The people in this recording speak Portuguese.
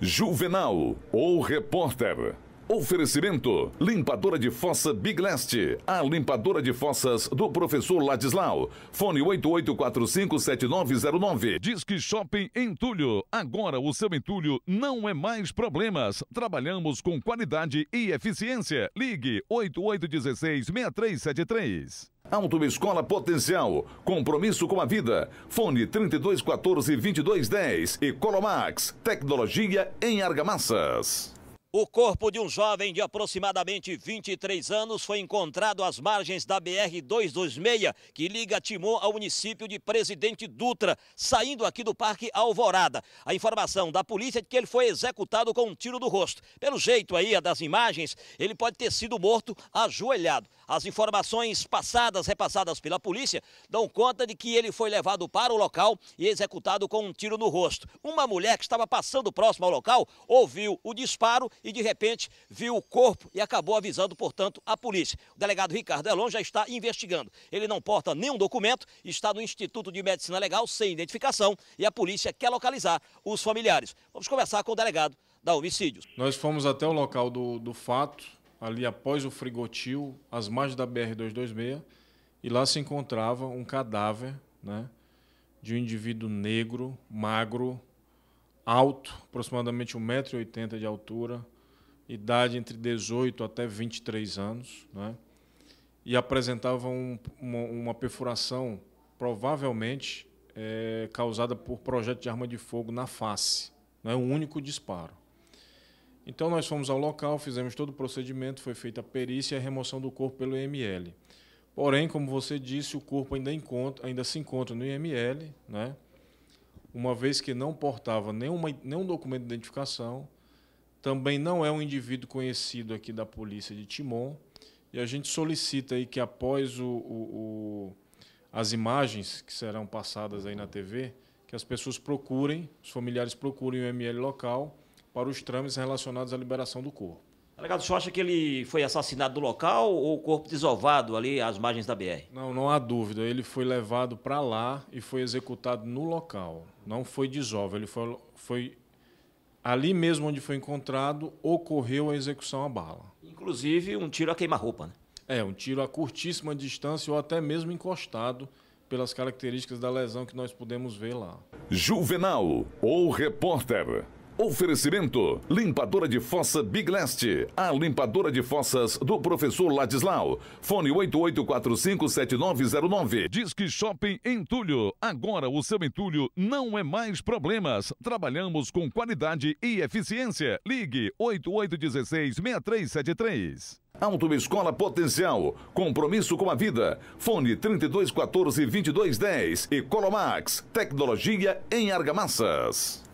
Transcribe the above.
Juvenal, ou repórter. Oferecimento: Limpadora de fossa Big Leste, a limpadora de fossas do professor Ladislau. Fone 88457909. Disque Shopping Entulho. Agora o seu entulho não é mais problemas. Trabalhamos com qualidade e eficiência. Ligue 8816-6373. Autoescola Potencial, compromisso com a vida. Fone 3214-2210 e Colomax, tecnologia em argamassas. O corpo de um jovem de aproximadamente 23 anos foi encontrado às margens da BR-226, que liga Timon ao município de Presidente Dutra, saindo aqui do Parque Alvorada. A informação da polícia é que ele foi executado com um tiro no rosto. Pelo jeito aí das imagens, ele pode ter sido morto ajoelhado. As informações passadas, repassadas pela polícia, dão conta de que ele foi levado para o local e executado com um tiro no rosto. Uma mulher que estava passando próximo ao local ouviu o disparo e de repente viu o corpo e acabou avisando, portanto, a polícia. O delegado Ricardo Elon já está investigando. Ele não porta nenhum documento, está no Instituto de Medicina Legal sem identificação e a polícia quer localizar os familiares. Vamos conversar com o delegado da Homicídios. Nós fomos até o local do, do fato, ali após o frigotil, às margens da BR-226, e lá se encontrava um cadáver, né? de um indivíduo negro, magro, alto, aproximadamente 1,80m de altura, idade entre 18 até 23 anos, né? e apresentava um, uma, uma, perfuração provavelmente é, causada por projeto de arma de fogo na face, né? um único disparo. Então nós fomos ao local, fizemos todo o procedimento, foi feita a perícia e a remoção do corpo pelo IML. Porém, como você disse, o corpo ainda, encontra, ainda se encontra no IML, né? uma vez que não portava nenhuma, nenhum documento de identificação, também não é um indivíduo conhecido aqui da polícia de Timon. E a gente solicita aí que após o, o, o, as imagens que serão passadas aí na TV, que as pessoas procurem, os familiares procurem o ML local para os trâmites relacionados à liberação do corpo. Delegado, o senhor acha que ele foi assassinado no local ou o corpo desovado ali às margens da BR? Não, não há dúvida. Ele foi levado para lá e foi executado no local. Não foi desovado. ele foi, foi ali mesmo onde foi encontrado, ocorreu a execução à bala. Inclusive um tiro a queima-roupa, né? É, um tiro a curtíssima distância ou até mesmo encostado, pelas características da lesão que nós pudemos ver lá. Juvenal, ou repórter. Oferecimento: Limpadora de fossa Big Last. a limpadora de fossas do professor Ladislau. Fone 88457909. Disque Shopping Entulho. Agora o seu entulho não é mais problemas. Trabalhamos com qualidade e eficiência. Ligue 8816-6373. Autoescola Potencial, compromisso com a vida. Fone 3214-2210 Ecolomax. tecnologia em argamassas.